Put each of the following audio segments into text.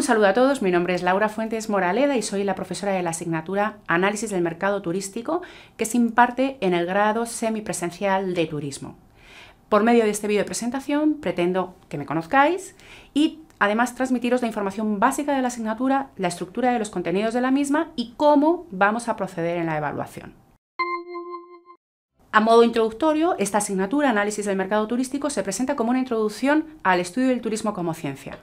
Un saludo a todos, mi nombre es Laura Fuentes Moraleda y soy la profesora de la asignatura Análisis del Mercado Turístico que se imparte en el grado semipresencial de Turismo. Por medio de este vídeo de presentación pretendo que me conozcáis y además transmitiros la información básica de la asignatura, la estructura de los contenidos de la misma y cómo vamos a proceder en la evaluación. A modo introductorio, esta asignatura, Análisis del Mercado Turístico, se presenta como una introducción al estudio del turismo como ciencia.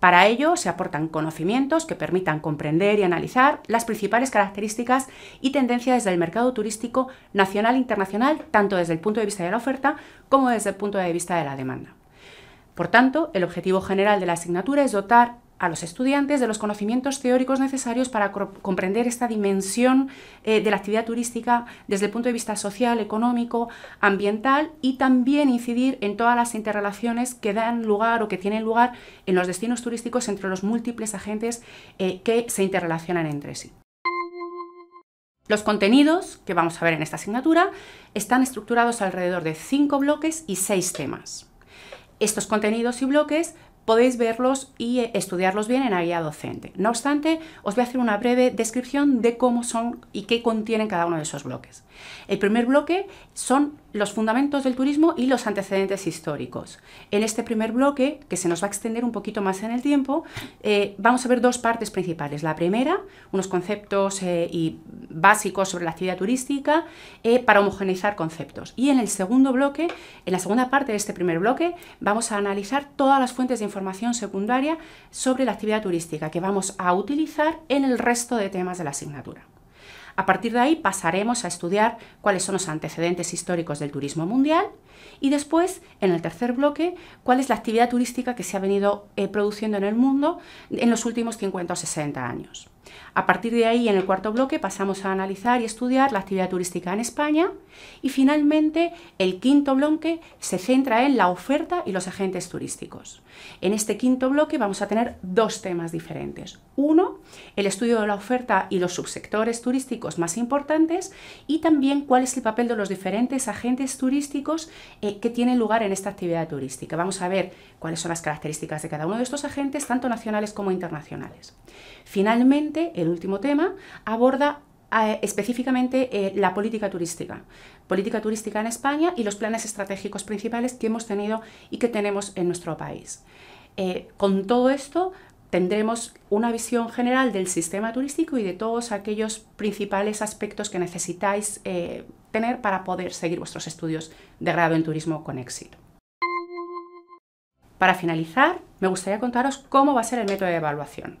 Para ello, se aportan conocimientos que permitan comprender y analizar las principales características y tendencias del mercado turístico nacional e internacional, tanto desde el punto de vista de la oferta como desde el punto de vista de la demanda. Por tanto, el objetivo general de la asignatura es dotar a los estudiantes de los conocimientos teóricos necesarios para comprender esta dimensión eh, de la actividad turística desde el punto de vista social, económico, ambiental y también incidir en todas las interrelaciones que dan lugar o que tienen lugar en los destinos turísticos entre los múltiples agentes eh, que se interrelacionan entre sí. Los contenidos que vamos a ver en esta asignatura están estructurados alrededor de cinco bloques y seis temas. Estos contenidos y bloques podéis verlos y eh, estudiarlos bien en la guía docente. No obstante, os voy a hacer una breve descripción de cómo son y qué contienen cada uno de esos bloques. El primer bloque son los fundamentos del turismo y los antecedentes históricos. En este primer bloque, que se nos va a extender un poquito más en el tiempo, eh, vamos a ver dos partes principales. La primera, unos conceptos eh, y básicos sobre la actividad turística eh, para homogeneizar conceptos. Y en el segundo bloque, en la segunda parte de este primer bloque, vamos a analizar todas las fuentes de información secundaria sobre la actividad turística que vamos a utilizar en el resto de temas de la asignatura. A partir de ahí pasaremos a estudiar cuáles son los antecedentes históricos del turismo mundial y después, en el tercer bloque, cuál es la actividad turística que se ha venido eh, produciendo en el mundo en los últimos 50 o 60 años. A partir de ahí, en el cuarto bloque, pasamos a analizar y estudiar la actividad turística en España y finalmente el quinto bloque se centra en la oferta y los agentes turísticos. En este quinto bloque vamos a tener dos temas diferentes. Uno, el estudio de la oferta y los subsectores turísticos más importantes y también cuál es el papel de los diferentes agentes turísticos eh, que tienen lugar en esta actividad turística. Vamos a ver cuáles son las características de cada uno de estos agentes, tanto nacionales como internacionales. Finalmente, el último tema, aborda eh, específicamente eh, la política turística. Política turística en España y los planes estratégicos principales que hemos tenido y que tenemos en nuestro país. Eh, con todo esto tendremos una visión general del sistema turístico y de todos aquellos principales aspectos que necesitáis tener para poder seguir vuestros estudios de grado en turismo con éxito. Para finalizar, me gustaría contaros cómo va a ser el método de evaluación.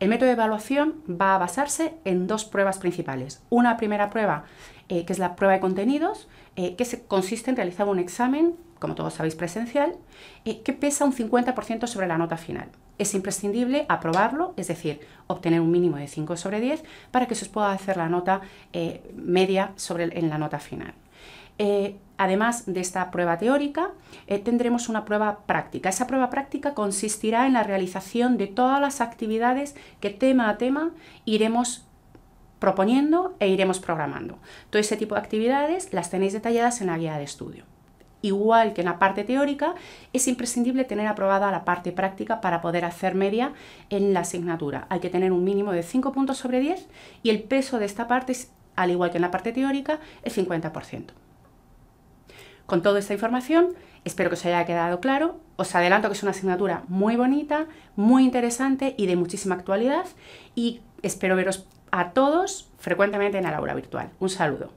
El método de evaluación va a basarse en dos pruebas principales. Una primera prueba, eh, que es la prueba de contenidos, eh, que consiste en realizar un examen, como todos sabéis, presencial, eh, que pesa un 50% sobre la nota final. Es imprescindible aprobarlo, es decir, obtener un mínimo de 5 sobre 10 para que se os pueda hacer la nota media en la nota final. Eh, además de esta prueba teórica, eh, tendremos una prueba práctica. Esa prueba práctica consistirá en la realización de todas las actividades que tema a tema iremos proponiendo e iremos programando. Todo ese tipo de actividades las tenéis detalladas en la guía de estudio. Igual que en la parte teórica, es imprescindible tener aprobada la parte práctica para poder hacer media en la asignatura. Hay que tener un mínimo de 5 puntos sobre 10 y el peso de esta parte es, al igual que en la parte teórica, el 50%. Con toda esta información, espero que os haya quedado claro. Os adelanto que es una asignatura muy bonita, muy interesante y de muchísima actualidad. Y espero veros a todos frecuentemente en la aula virtual. Un saludo.